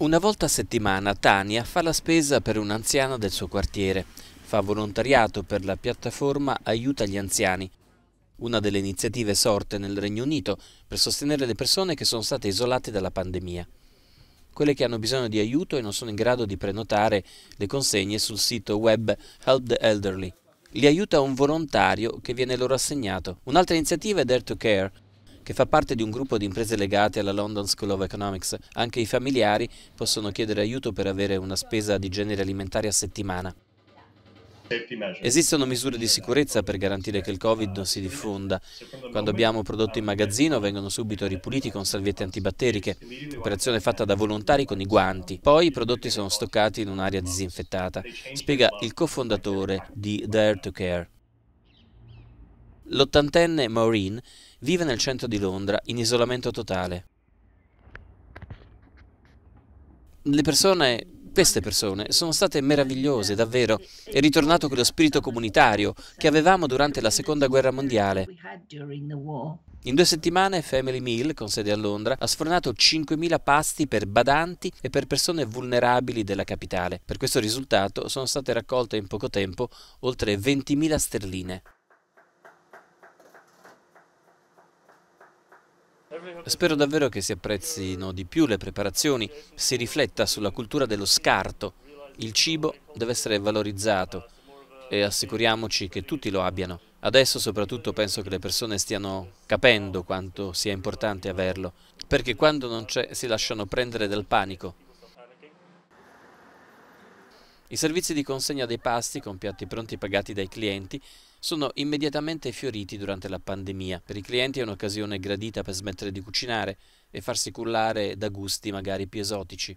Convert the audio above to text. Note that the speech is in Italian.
Una volta a settimana Tania fa la spesa per un'anziana del suo quartiere, fa volontariato per la piattaforma Aiuta gli anziani, una delle iniziative sorte nel Regno Unito per sostenere le persone che sono state isolate dalla pandemia. Quelle che hanno bisogno di aiuto e non sono in grado di prenotare le consegne sul sito web Help the Elderly. Li aiuta un volontario che viene loro assegnato. Un'altra iniziativa è Dare to Care, che fa parte di un gruppo di imprese legate alla London School of Economics. Anche i familiari possono chiedere aiuto per avere una spesa di genere alimentare a settimana. Esistono misure di sicurezza per garantire che il Covid non si diffonda. Quando abbiamo prodotti in magazzino vengono subito ripuliti con salviette antibatteriche, operazione fatta da volontari con i guanti. Poi i prodotti sono stoccati in un'area disinfettata, spiega il cofondatore di Dare to Care. L'ottantenne Maureen vive nel centro di Londra in isolamento totale. Le persone, queste persone, sono state meravigliose, davvero. È ritornato quello spirito comunitario che avevamo durante la Seconda Guerra Mondiale. In due settimane Family Meal, con sede a Londra, ha sfornato 5.000 pasti per badanti e per persone vulnerabili della capitale. Per questo risultato sono state raccolte in poco tempo oltre 20.000 sterline. Spero davvero che si apprezzino di più le preparazioni, si rifletta sulla cultura dello scarto. Il cibo deve essere valorizzato e assicuriamoci che tutti lo abbiano. Adesso soprattutto penso che le persone stiano capendo quanto sia importante averlo, perché quando non c'è si lasciano prendere dal panico i servizi di consegna dei pasti con piatti pronti pagati dai clienti sono immediatamente fioriti durante la pandemia. Per i clienti è un'occasione gradita per smettere di cucinare e farsi cullare da gusti magari più esotici.